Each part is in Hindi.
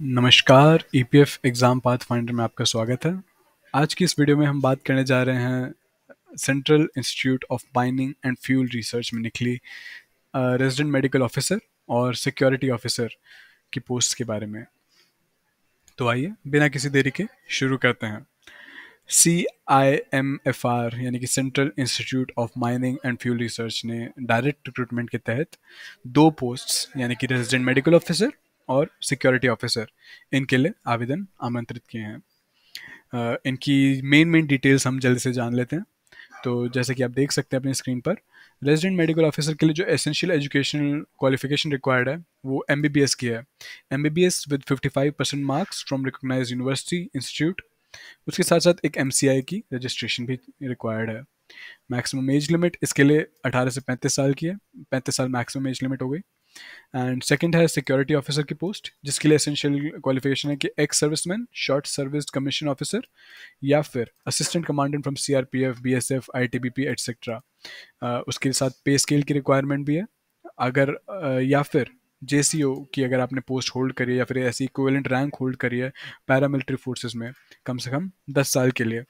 नमस्कार ईपीएफ एग्ज़ाम पाथफाइंडर में आपका स्वागत है आज की इस वीडियो में हम बात करने जा रहे हैं central institute of mining and fuel research में निकली रेजिडेंट मेडिकल ऑफिसर और सिक्योरिटी ऑफिसर की पोस्ट के बारे में तो आइए बिना किसी देरी के शुरू करते हैं C I M F R यानी कि central institute of mining and fuel research ने डायरेक्ट रिक्रूटमेंट के तहत दो पोस्ट्स यानी कि रेजिडेंट मेडिकल ऑफिसर और सिक्योरिटी ऑफिसर इनके लिए आवेदन आमंत्रित किए हैं इनकी मेन मेन डिटेल्स हम जल्दी से जान लेते हैं तो जैसे कि आप देख सकते हैं अपनी स्क्रीन पर रेजिडेंट मेडिकल ऑफिसर के लिए जो एसेंशियल एजुकेशनल क्वालिफिकेशन रिक्वायर्ड है वो एम बी बी एस की है M B B S with fifty five percent marks from recognise university institute उसके साथ साथ एक एम सी आई की रजिस्ट्रेशन भी रिक्वायर्ड है मैक्सिमम एज लिमिट इसके लिए अठारह से पैंतीस साल की है पैंतीस साल मैक्सिमम एज लिमिट हो गई एंड सेकेंड है सिक्योरिटी ऑफिसर की पोस्ट जिसके लिए असेंशियल क्वालिफिकेशन है कि ex serviceman short service commission officer या फिर assistant commandant from C R P F B S F I T B P etcetera उसके साथ पे स्केल की रिक्वायरमेंट भी है अगर uh, या फिर जे सी ओ की अगर आपने पोस्ट होल्ड करी है या फिर ऐसी इक्वेलेंट रैंक होल्ड करी है पैरामिलिट्री फोर्सेज में कम से कम दस साल के लिए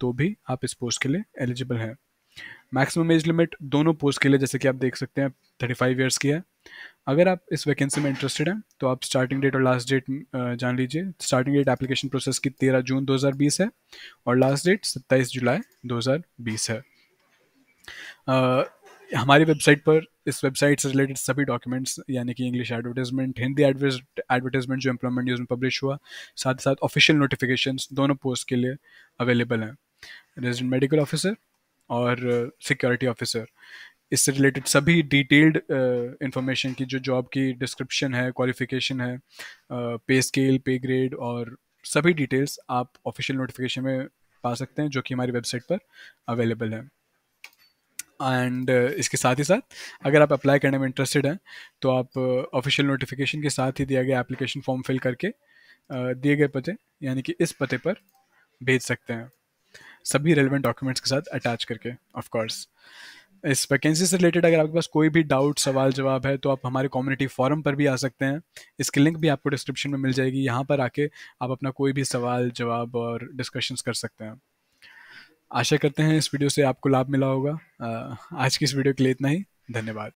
तो भी आप इस पोस्ट के लिए एलिजिबल हैं मैक्सिमम एज लिमिट दोनों पोस्ट के लिए जैसे कि आप देख सकते हैं थर्टी फाइव ईयर्स की है अगर आप इस वैकेंसी में इंटरेस्टेड हैं तो आप स्टार्टिंग डेट और लास्ट डेट जान लीजिए स्टार्टिंग डेट एप्लीकेशन प्रोसेस की 13 जून 2020 है और लास्ट डेट 27 जुलाई 2020 है आ, हमारी वेबसाइट पर इस वेबसाइट से रिलेटेड सभी डॉक्यूमेंट्स यानी कि इंग्लिश एडवर्टाइजमेंट हिंदी एडवर्टाइजमेंट जो एम्प्लॉयमेंट न्यूज़ में पब्लिश हुआ साथ ही साथ ऑफिशियल नोटिफिकेशन दोनों पोस्ट के लिए अवेलेबल हैं रेजिडेंट मेडिकल ऑफिसर और सिक्योरिटी ऑफिसर इससे रिलेटेड सभी डिटेल्ड इंफॉर्मेशन की जो जॉब की डिस्क्रिप्शन है क्वालिफिकेशन है पे स्केल पे ग्रेड और सभी डिटेल्स आप ऑफिशियल नोटिफिकेशन में पा सकते हैं जो कि हमारी वेबसाइट पर अवेलेबल है एंड uh, इसके साथ ही साथ अगर आप अप्लाई करने में इंटरेस्टेड हैं तो आप ऑफिशियल uh, नोटिफिकेशन के साथ ही दिया गया एप्लीकेशन फॉर्म फिल करके uh, दिए गए पते यानी कि इस पते पर भेज सकते हैं सभी रेलिवेंट डॉक्यूमेंट्स के साथ अटैच करके ऑफ कोर्स इस वैकेंसी से रिलेटेड अगर आपके पास कोई भी डाउट सवाल जवाब है तो आप हमारे कम्युनिटी फॉरम पर भी आ सकते हैं इसकी लिंक भी आपको डिस्क्रिप्शन में मिल जाएगी यहाँ पर आके आप अपना कोई भी सवाल जवाब और डिस्कशंस कर सकते हैं आशा करते हैं इस वीडियो से आपको लाभ मिला होगा आज की इस वीडियो के लिए इतना ही धन्यवाद